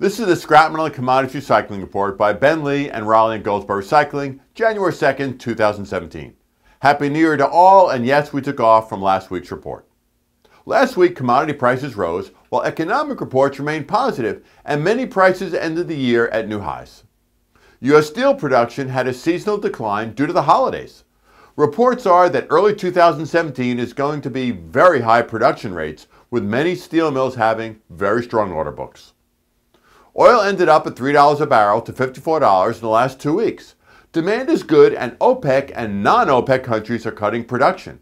This is the Scrap Metal and Commodity Recycling Report by Ben Lee and Raleigh and Goldsboro Recycling, January 2nd, 2017. Happy New Year to all, and yes, we took off from last week's report. Last week, commodity prices rose, while economic reports remained positive, and many prices ended the year at new highs. U.S. steel production had a seasonal decline due to the holidays. Reports are that early 2017 is going to be very high production rates, with many steel mills having very strong order books. Oil ended up at $3 a barrel to $54 in the last two weeks. Demand is good and OPEC and non-OPEC countries are cutting production.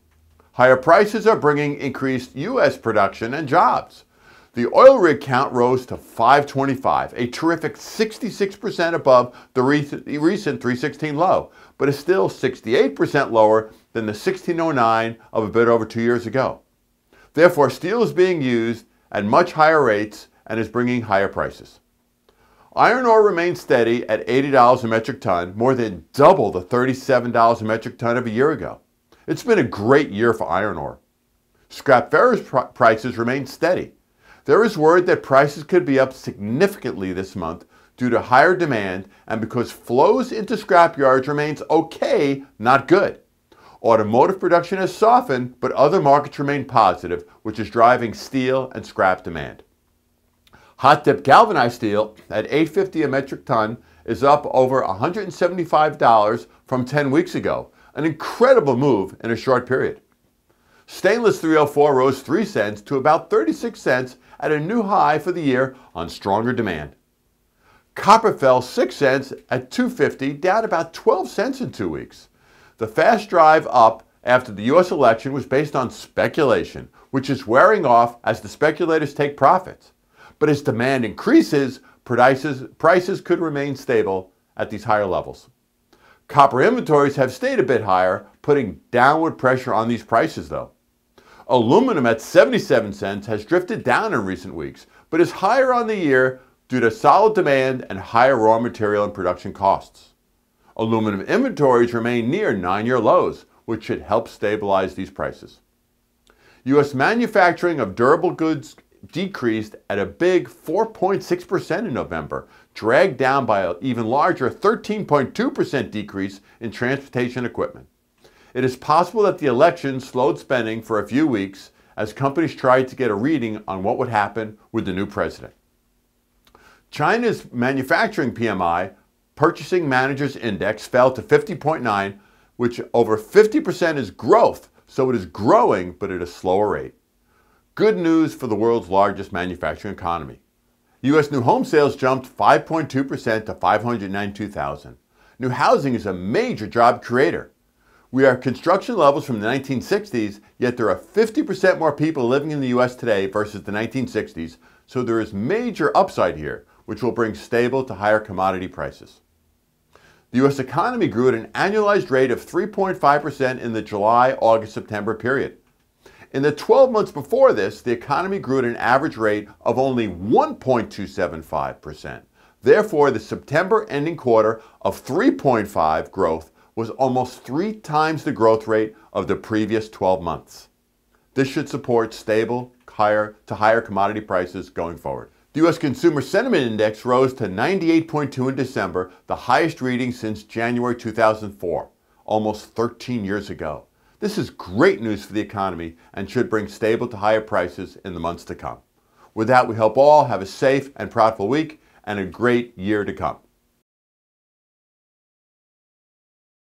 Higher prices are bringing increased U.S. production and jobs. The oil rig count rose to 525, a terrific 66% above the recent 316 low, but is still 68% lower than the 1609 of a bit over two years ago. Therefore, steel is being used at much higher rates and is bringing higher prices. Iron ore remained steady at $80 a metric ton, more than double the $37 a metric ton of a year ago. It's been a great year for iron ore. Scrap ferrous pr prices remain steady. There is word that prices could be up significantly this month due to higher demand and because flows into scrap yards remains okay, not good. Automotive production has softened, but other markets remain positive, which is driving steel and scrap demand. Hot dip galvanized steel at 850 a metric ton is up over $175 from 10 weeks ago, an incredible move in a short period. Stainless 304 rose 3 cents to about 36 cents at a new high for the year on stronger demand. Copper fell 6 cents at 250, down about 12 cents in 2 weeks. The fast drive up after the US election was based on speculation, which is wearing off as the speculators take profits. But as demand increases, prices, prices could remain stable at these higher levels. Copper inventories have stayed a bit higher, putting downward pressure on these prices though. Aluminum at 77 cents has drifted down in recent weeks, but is higher on the year due to solid demand and higher raw material and production costs. Aluminum inventories remain near nine-year lows, which should help stabilize these prices. U.S. manufacturing of durable goods decreased at a big 4.6% in November, dragged down by an even larger 13.2% decrease in transportation equipment. It is possible that the election slowed spending for a few weeks as companies tried to get a reading on what would happen with the new president. China's manufacturing PMI, Purchasing Managers Index, fell to 50.9, which over 50% is growth, so it is growing, but at a slower rate. Good news for the world's largest manufacturing economy. U.S. new home sales jumped 5.2% to 592,000. New housing is a major job creator. We are at construction levels from the 1960s, yet there are 50% more people living in the U.S. today versus the 1960s, so there is major upside here, which will bring stable to higher commodity prices. The U.S. economy grew at an annualized rate of 3.5% in the July, August, September period. In the 12 months before this, the economy grew at an average rate of only 1.275%. Therefore, the September ending quarter of 3.5 growth was almost three times the growth rate of the previous 12 months. This should support stable higher to higher commodity prices going forward. The U.S. Consumer Sentiment Index rose to 98.2 in December, the highest reading since January 2004, almost 13 years ago. This is great news for the economy and should bring stable to higher prices in the months to come. With that, we hope all have a safe and profitable week and a great year to come.